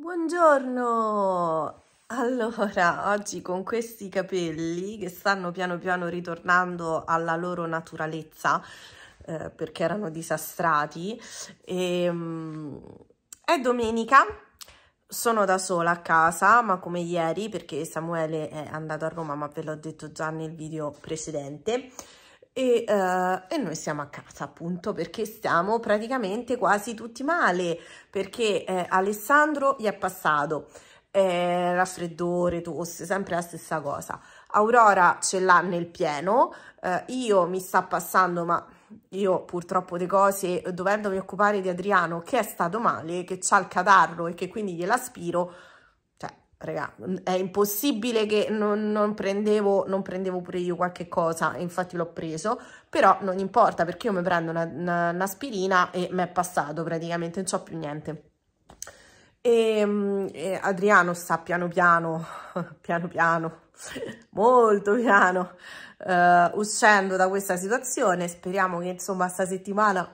Buongiorno! Allora, oggi con questi capelli che stanno piano piano ritornando alla loro naturalezza, eh, perché erano disastrati, e, ehm, mh, è domenica, sono da sola a casa, ma come ieri, perché Samuele è andato a Roma, ma ve l'ho detto già nel video precedente, e, uh, e, noi siamo a casa appunto perché stiamo praticamente quasi tutti male perché eh, Alessandro gli è passato eh, raffreddore, tosse, sempre la stessa cosa. Aurora ce l'ha nel pieno, eh, io mi sta passando ma io purtroppo le cose dovendomi occupare di Adriano che è stato male, che ha il catarro e che quindi gliela gliel'aspiro Raga, è impossibile che non, non, prendevo, non prendevo pure io qualche cosa, infatti l'ho preso, però non importa perché io mi prendo un'aspirina e mi è passato praticamente, non so più niente. E, ehm, e Adriano sta piano piano, piano piano, molto piano, uh, uscendo da questa situazione, speriamo che insomma sta settimana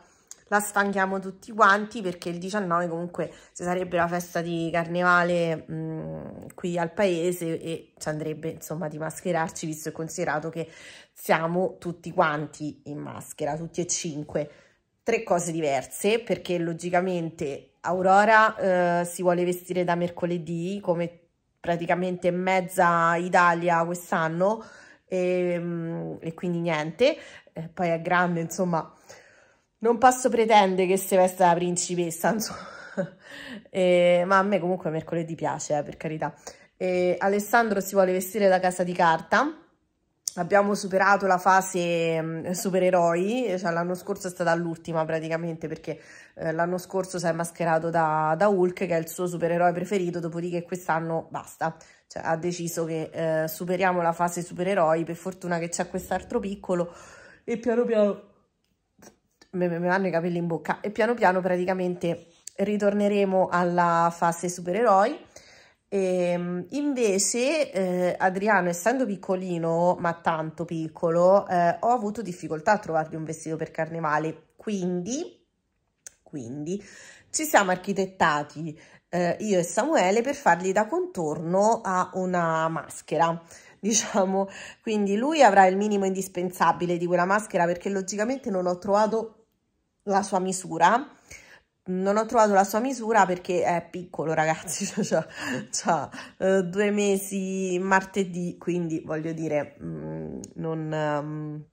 la stanchiamo tutti quanti perché il 19 comunque ci sarebbe la festa di carnevale mh, mm, qui al paese e ci andrebbe insomma di mascherarci visto e considerato che siamo tutti quanti in maschera, tutti e cinque. Tre cose diverse perché logicamente Aurora eh, si vuole vestire da mercoledì come praticamente mezza Italia quest'anno e, ehm, e, quindi niente, eh, poi a grande insomma non posso pretendere che si vesta la principessa, insomma. eh, ma a me comunque mercoledì piace, eh, per carità. Eh, Alessandro si vuole vestire da casa di carta. Abbiamo superato la fase mm, supereroi, eh, cioè l'anno scorso è stata l'ultima praticamente perché eh, l'anno scorso si è mascherato da, da, Hulk che è il suo supereroe preferito, dopodiché quest'anno basta, cioè, ha deciso che eh, superiamo la fase supereroi, per fortuna che c'è quest'altro piccolo e piano piano mi vanno i capelli in bocca e piano piano praticamente ritorneremo alla fase supereroi e ehm, invece eh, Adriano essendo piccolino ma tanto piccolo eh, ho avuto difficoltà a trovargli un vestito per carnevale quindi quindi ci siamo architettati eh, io e Samuele per fargli da contorno a una maschera diciamo quindi lui avrà il minimo indispensabile di quella maschera perché logicamente non ho trovato la sua misura. Non ho trovato la sua misura perché è piccolo, ragazzi, cioè, cioè, cioè eh, due mesi martedì, quindi voglio dire, mh, non... Mh,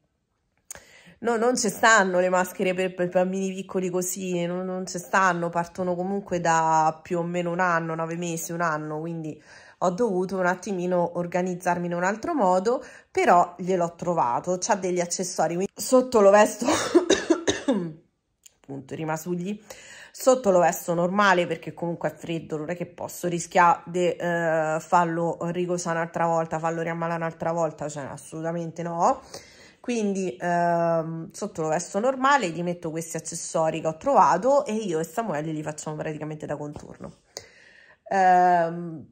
no, non ci stanno le maschere per, per bambini piccoli così, non, non ci stanno, partono comunque da più o meno un anno, nove mesi, un anno, quindi ho dovuto un attimino organizzarmi in un altro modo, però gliel'ho trovato, c'ha degli accessori, quindi sotto lo vesto appunto rimasugli sotto lo vesto normale perché comunque è freddo non è che posso rischiare di eh, farlo rigosare un'altra volta farlo riammalare un'altra volta cioè assolutamente no quindi ehm, sotto lo vesto normale gli metto questi accessori che ho trovato e io e Samuele li facciamo praticamente da contorno ehm,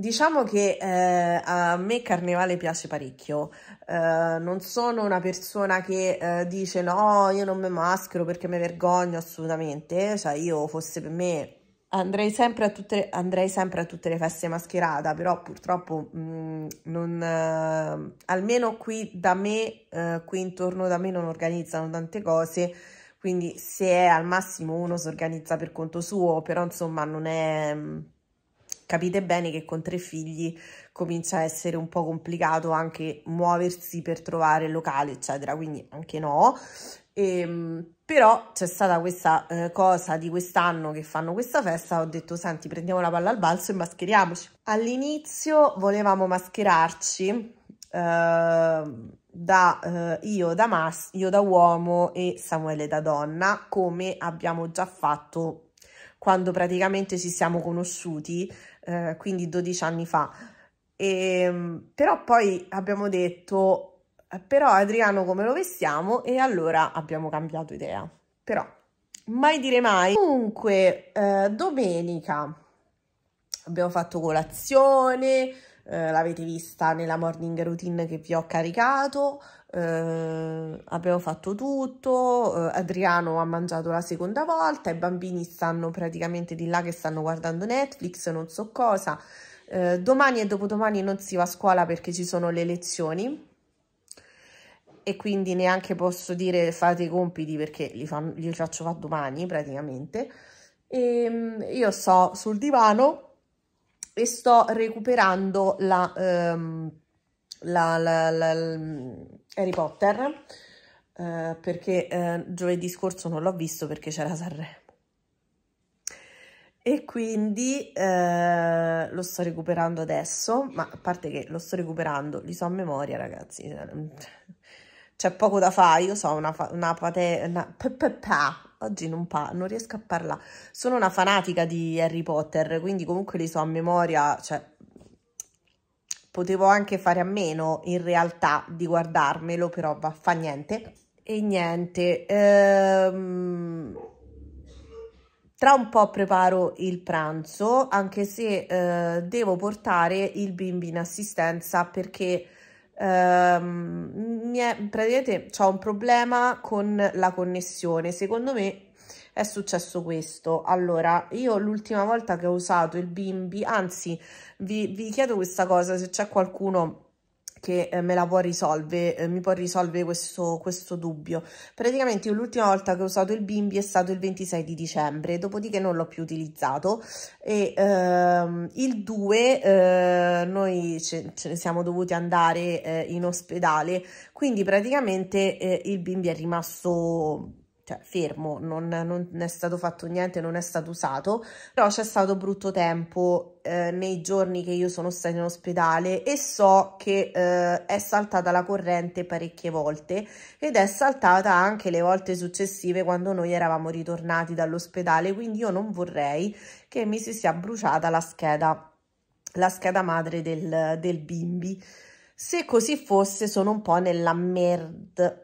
Diciamo che eh, a me Carnevale piace parecchio, eh, non sono una persona che eh, dice no, io non mi maschero perché mi vergogno assolutamente, cioè io fosse per me andrei sempre a tutte, sempre a tutte le feste mascherata, però purtroppo mh, mm, non, eh, almeno qui da me, eh, qui intorno da me non organizzano tante cose, quindi se è al massimo uno si organizza per conto suo, però insomma non è... Mh, mm, capite bene che con tre figli comincia a essere un po' complicato anche muoversi per trovare locale, eccetera, quindi anche no. E, ehm, però c'è stata questa eh, cosa di quest'anno che fanno questa festa, ho detto senti prendiamo la palla al balzo e mascheriamoci. All'inizio volevamo mascherarci eh, da, eh, io, da mas io da uomo e Samuele da donna, come abbiamo già fatto quando praticamente ci siamo conosciuti eh, quindi 12 anni fa. E, ehm, però poi abbiamo detto, eh, però Adriano come lo vestiamo? E allora abbiamo cambiato idea. Però, mai dire mai. Comunque, eh, domenica abbiamo fatto colazione, eh, l'avete vista nella morning routine che vi ho caricato, eh, abbiamo fatto tutto, eh, Adriano ha mangiato la seconda volta, i bambini stanno praticamente di là che stanno guardando Netflix, non so cosa. Eh, domani e dopodomani non si va a scuola perché ci sono le lezioni e quindi neanche posso dire fate i compiti perché li, fanno, li faccio fa domani praticamente. E, ehm, io sto sul divano e sto recuperando la... Ehm, la, la, la, Harry Potter, eh, perché eh, giovedì scorso non l'ho visto perché c'era Sanremo. E quindi eh, lo sto recuperando adesso, ma a parte che lo sto recuperando, li so a memoria ragazzi, cioè, c'è poco da fare, io so una, una, pate, una oggi non, pa, non, riesco a parlare, sono una fanatica di Harry Potter, quindi comunque li so a memoria, cioè potevo anche fare a meno in realtà di guardarmelo, però va, fa niente. E niente, ehm, tra un po' preparo il pranzo, anche se eh, devo portare il bimbi in assistenza perché ehm, mi è, praticamente ho un problema con la connessione. Secondo me è successo questo. Allora, io l'ultima volta che ho usato il bimbi, anzi, vi, vi chiedo questa cosa, se c'è qualcuno che eh, me la può risolvere, eh, mi può risolvere questo, questo dubbio. Praticamente l'ultima volta che ho usato il bimbi è stato il 26 di dicembre, dopodiché non l'ho più utilizzato e ehm, il 2 eh, noi ce, ce, ne siamo dovuti andare eh, in ospedale, quindi praticamente eh, il bimbi è rimasto cioè fermo, non, non, è stato fatto niente, non è stato usato, però c'è stato brutto tempo eh, nei giorni che io sono stata in ospedale e so che eh, è saltata la corrente parecchie volte ed è saltata anche le volte successive quando noi eravamo ritornati dall'ospedale, quindi io non vorrei che mi si sia bruciata la scheda, la scheda madre del, del bimbi. Se così fosse sono un po' nella merda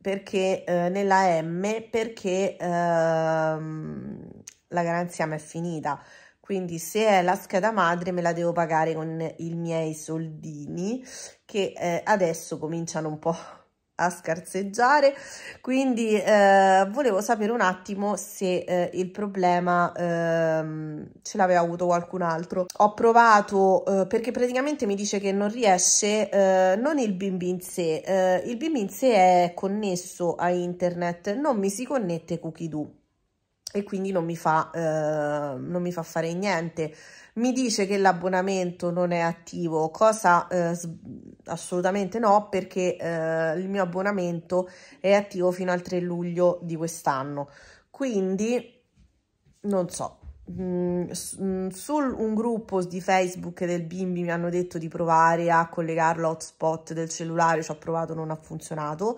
perché eh, nella M perché ehm, la garanzia mi è finita quindi se è la scheda madre me la devo pagare con i miei soldini che eh, adesso cominciano un po' a scarseggiare quindi eh, volevo sapere un attimo se eh, il problema eh, ce l'aveva avuto qualcun altro ho provato eh, perché praticamente mi dice che non riesce eh, non il bimbi in sé eh, il bimbi in sé è connesso a internet non mi si connette cookie do e quindi non mi, fa, eh, non mi fa fare niente. Mi dice che l'abbonamento non è attivo, cosa eh, assolutamente no, perché eh, il mio abbonamento è attivo fino al 3 luglio di quest'anno. Quindi non so. Mm, mm su un gruppo di Facebook del bimbi mi hanno detto di provare a collegarlo hotspot del cellulare, ci ho provato, non ha funzionato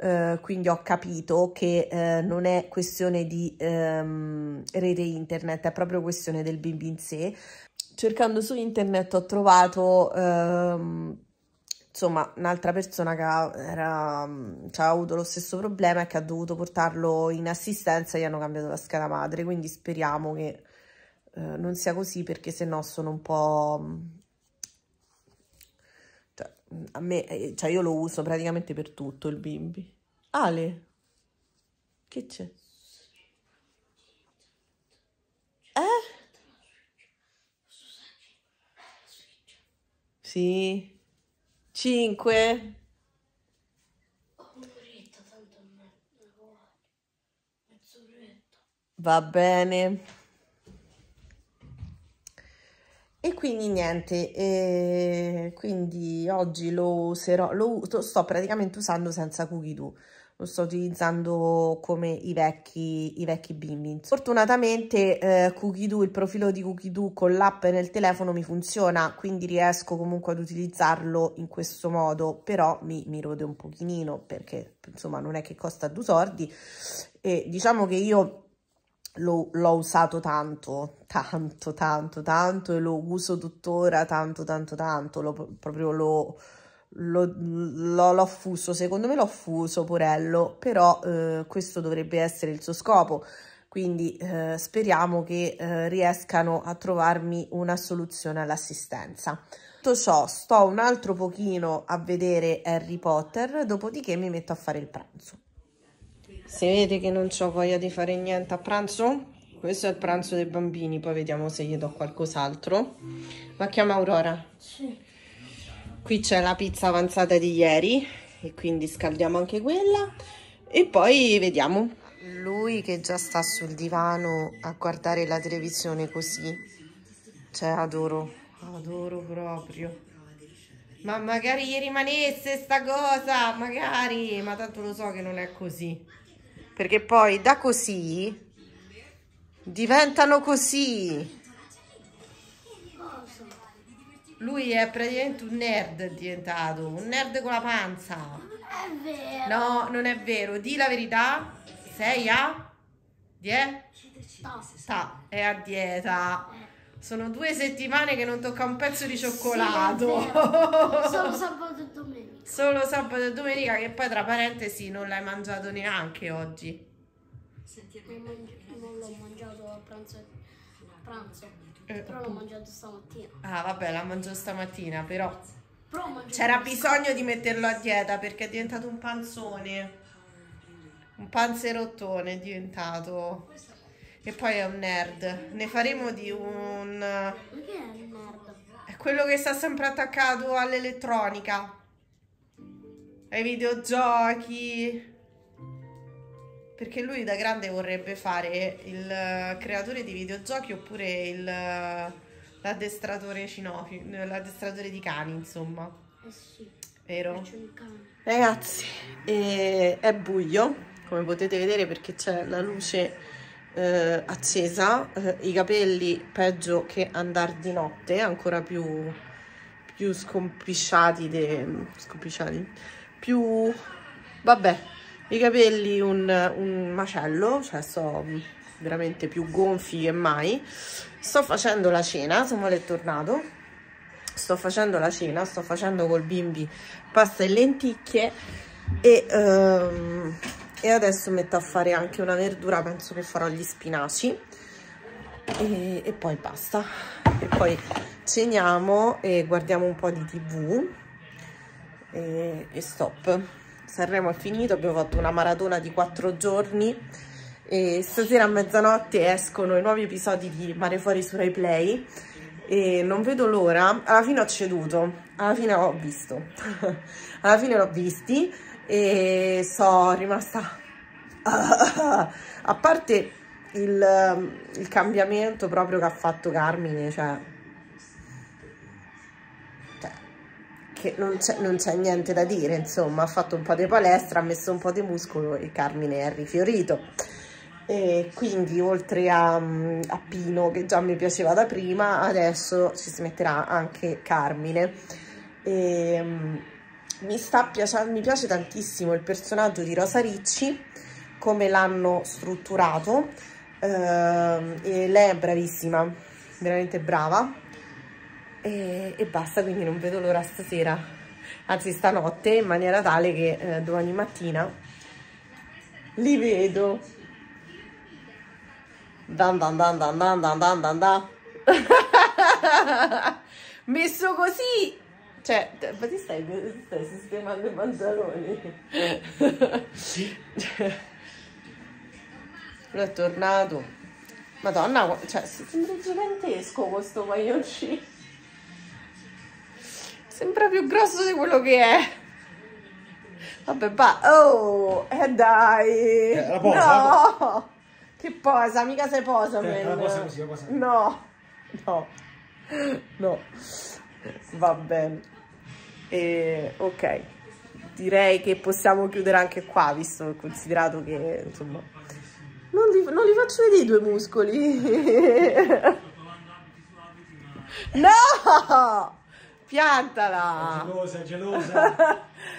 eh, quindi ho capito che eh, non è questione di ehm, rete internet, è proprio questione del bimbi in sé. Cercando su internet ho trovato ehm, insomma un'altra persona che era, cioè, ha avuto lo stesso problema e che ha dovuto portarlo in assistenza e gli hanno cambiato la scala madre, quindi speriamo che eh, non sia così perché se no sono un po' cioè, a me, eh, cioè io lo uso praticamente per tutto il bimbi. Ale, che c'è? Eh? Sì. Cinque. Va bene. E quindi niente, e quindi oggi lo userò, lo sto praticamente usando senza cookie do lo sto utilizzando come i vecchi, i vecchi bimbi. Fortunatamente eh, Cookidoo, il profilo di Cookie Doo con l'app nel telefono mi funziona, quindi riesco comunque ad utilizzarlo in questo modo, però mi, mi rode un pochino perché insomma non è che costa due soldi e diciamo che io l'ho usato tanto, tanto, tanto, tanto e lo uso tuttora tanto, tanto, tanto, lo, proprio lo L'ho, l'ho, affuso, secondo me l'ho affuso Porello, però eh, questo dovrebbe essere il suo scopo, quindi eh, speriamo che eh, riescano a trovarmi una soluzione all'assistenza. Tutto ciò sto un altro pochino a vedere Harry Potter, dopodiché mi metto a fare il pranzo. Se vedete che non ho voglia di fare niente a pranzo? Questo è il pranzo dei bambini, poi vediamo se gli do qualcos'altro. Ma chiama Aurora. Sì qui c'è la pizza avanzata di ieri e quindi scaldiamo anche quella e poi vediamo lui che già sta sul divano a guardare la televisione così cioè adoro adoro proprio ma magari gli rimanesse sta cosa magari ma tanto lo so che non è così perché poi da così diventano così lui è praticamente un nerd diventato, un nerd con la panza. Non è vero. No, non è vero. Di la verità. Sei a? Die? Ta. È a dieta. Eh. Sono due settimane che non tocca un pezzo di cioccolato. Sì, Solo sabato e domenica. Solo sabato e domenica che poi tra parentesi non l'hai mangiato neanche oggi. Senti, Non l'ho mangiato a pranzo. A pranzo. Eh, però l'ho mangiato stamattina. Ah, vabbè, l'ha mangiato stamattina, però. però C'era bisogno di metterlo a dieta perché è diventato un panzone. Un panzerottone è diventato. E poi è un nerd. Ne faremo di un. Ma che è un nerd? È quello che sta sempre attaccato all'elettronica. Ai videogiochi perché lui da grande vorrebbe fare il eh, creatore di videogiochi oppure il, eh, l'addestratore, cinofi, l'addestratore di cani, insomma. Eh sì. Vero? Ragazzi, eh, è buio, come potete vedere, perché c'è la luce eh, accesa, eh, i capelli peggio che andare di notte, ancora più, più scompisciati, de, scompisciati, più... vabbè, i capelli un, un macello, cioè sto veramente più gonfi che mai. Sto facendo la cena, Samuele è tornato, sto facendo la cena, sto facendo col bimbi pasta e lenticchie e, um, e adesso metto a fare anche una verdura, penso che farò gli spinaci e, e poi basta. E poi ceniamo e guardiamo un po' di tv e, e stop. Sanremo è finito, abbiamo fatto una maratona di quattro giorni e stasera a mezzanotte escono i nuovi episodi di Mare Fuori su Rai Play e non vedo l'ora, alla fine ho ceduto, alla fine ho visto, alla fine l'ho visti e sono rimasta... a parte il, il cambiamento proprio che ha fatto Carmine, cioè che non c'è niente da dire, insomma, ha fatto un po' di palestra, ha messo un po' di muscolo e Carmine è rifiorito. E quindi oltre a, mm, a Pino, che già mi piaceva da prima, adesso ci si metterà anche Carmine. E, mm, mi, sta piacendo, mi piace tantissimo il personaggio di Rosa Ricci, come l'hanno strutturato, eh, lei è bravissima, veramente brava e, e basta quindi non vedo l'ora stasera anzi stanotte in maniera tale che eh, domani mattina li vedo dan dan dan dan dan dan dan dan dan messo così cioè, ma ti stai, ti stai sistemando i pantaloni? lui è tornato. Madonna, cioè, sembra gigantesco questo maglioncino. Sembra più grosso di quello che è. Vabbè, va. Oh, eh dai. Eh, la posa, no. La... Che posa, mica se posa. Eh, la posa così, la posa. No. No. No. Va bene. E, ok. Direi che possiamo chiudere anche qua, visto considerato che, insomma... Non li, non li faccio vedere i due muscoli. no! Piantala! È gelosa, è gelosa.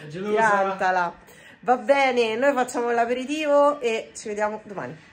È gelosa. Piantala. Va bene, noi facciamo l'aperitivo e ci vediamo domani.